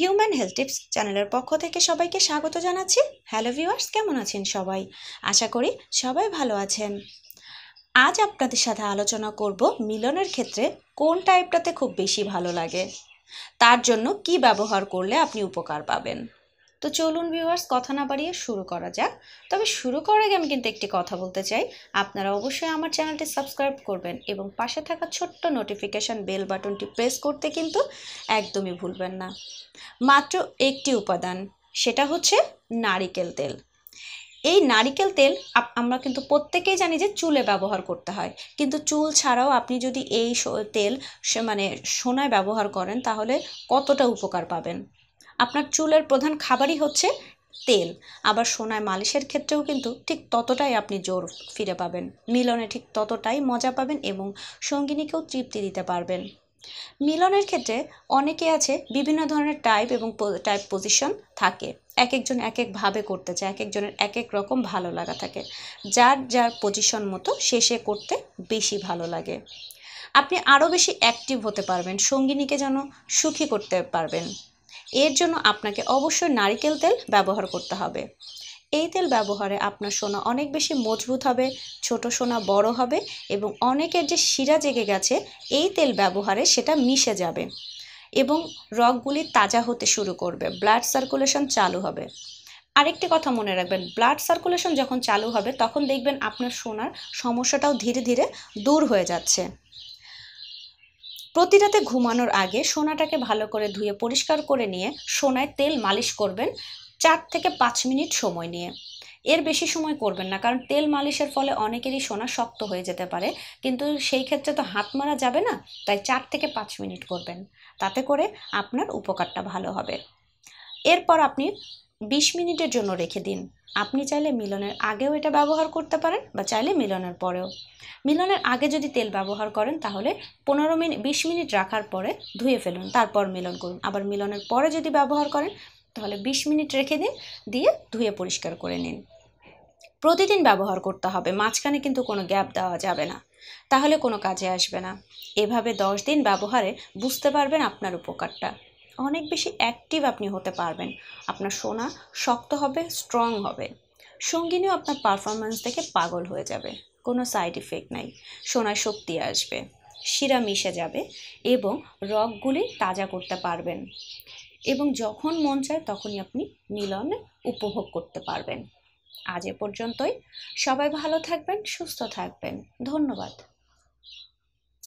human health tips চ্যানেলের পক্ষ থেকে সবাইকে স্বাগত জানাচ্ছি হ্যালো ভিউয়ার্স কেমন আছেন সবাই আশা করি সবাই ভালো আছেন আজ আপনাদের সাথে আলোচনা করব মিলনের ক্ষেত্রে কোন টাইপটাতে খুব বেশি ভালো লাগে তার জন্য কি ব্যবহার করলে আপনি উপকার পাবেন তো চলুন ভিউয়ার্স কথা না বাড়িয়ে শুরু করা যাক তবে শুরু করার আগে আমি কিন্তু একটি কথা বলতে চাই আপনারা অবশ্যই আমার চ্যানেলটি সাবস্ক্রাইব করবেন এবং পাশে থাকা ছোট্ট নোটিফিকেশান বেল বাটনটি প্রেস করতে কিন্তু একদমই ভুলবেন না মাত্র একটি উপাদান সেটা হচ্ছে নারিকেল তেল এই নারিকেল তেল আমরা কিন্তু প্রত্যেকেই জানি যে চুলে ব্যবহার করতে হয় কিন্তু চুল ছাড়াও আপনি যদি এই তেল মানে সোনায় ব্যবহার করেন তাহলে কতটা উপকার পাবেন আপনার চুলের প্রধান খাবারই হচ্ছে তেল আবার সোনায় মালিশের ক্ষেত্রেও কিন্তু ঠিক ততটাই আপনি জোর ফিরে পাবেন মিলনে ঠিক ততটাই মজা পাবেন এবং সঙ্গিনীকেও তৃপ্তি দিতে পারবেন মিলনের ক্ষেত্রে অনেকে আছে বিভিন্ন ধরনের টাইপ এবং টাইপ পজিশন থাকে এক একজন এক একভাবে করতে চায় এক একজনের এক এক রকম ভালো লাগা থাকে যার যার পজিশন মতো শেষে করতে বেশি ভালো লাগে আপনি আরও বেশি অ্যাক্টিভ হতে পারবেন সঙ্গিনীকে যেন সুখী করতে পারবেন এর জন্য আপনাকে অবশ্যই নারিকেল তেল ব্যবহার করতে হবে এই তেল ব্যবহারে আপনার সোনা অনেক বেশি মজবুত হবে ছোট সোনা বড় হবে এবং অনেকের যে শিরা জেগে গেছে এই তেল ব্যবহারে সেটা মিশে যাবে এবং রগগুলি তাজা হতে শুরু করবে ব্লাড সার্কুলেশন চালু হবে আরেকটি কথা মনে রাখবেন ব্লাড সার্কুলেশন যখন চালু হবে তখন দেখবেন আপনার সোনার সমস্যাটাও ধীরে ধীরে দূর হয়ে যাচ্ছে প্রতিটাতে ঘুমানোর আগে সোনাটাকে ভালো করে ধুয়ে পরিষ্কার করে নিয়ে সোনায় তেল মালিশ করবেন চার থেকে পাঁচ মিনিট সময় নিয়ে এর বেশি সময় করবেন না কারণ তেল মালিশের ফলে অনেকেরই সোনা শক্ত হয়ে যেতে পারে কিন্তু সেই ক্ষেত্রে তো হাত মারা যাবে না তাই চার থেকে পাঁচ মিনিট করবেন তাতে করে আপনার উপকারটা ভালো হবে এরপর আপনি বিশ মিনিটের জন্য রেখে দিন আপনি চাইলে মিলনের আগেও এটা ব্যবহার করতে পারেন বা চাইলে মিলনের পরেও মিলনের আগে যদি তেল ব্যবহার করেন তাহলে পনেরো মিনিট বিশ মিনিট রাখার পরে ধুয়ে ফেলুন তারপর মিলন করুন আবার মিলনের পরে যদি ব্যবহার করেন তাহলে বিশ মিনিট রেখে দিন দিয়ে ধুয়ে পরিষ্কার করে নিন প্রতিদিন ব্যবহার করতে হবে মাঝখানে কিন্তু কোনো গ্যাপ দেওয়া যাবে না তাহলে কোনো কাজে আসবে না এভাবে দশ দিন ব্যবহারে বুঝতে পারবেন আপনার উপকারটা অনেক বেশি অ্যাক্টিভ আপনি হতে পারবেন আপনার সোনা শক্ত হবে স্ট্রং হবে সঙ্গিনীও আপনার পারফরমেন্স দেখে পাগল হয়ে যাবে কোনো সাইড ইফেক্ট নাই সোনায় শক্তি আসবে শিরা মিশে যাবে এবং রগগুলি তাজা করতে পারবেন এবং যখন মন চায় তখনই আপনি মিলন উপভোগ করতে পারবেন আজ এ পর্যন্তই সবাই ভালো থাকবেন সুস্থ থাকবেন ধন্যবাদ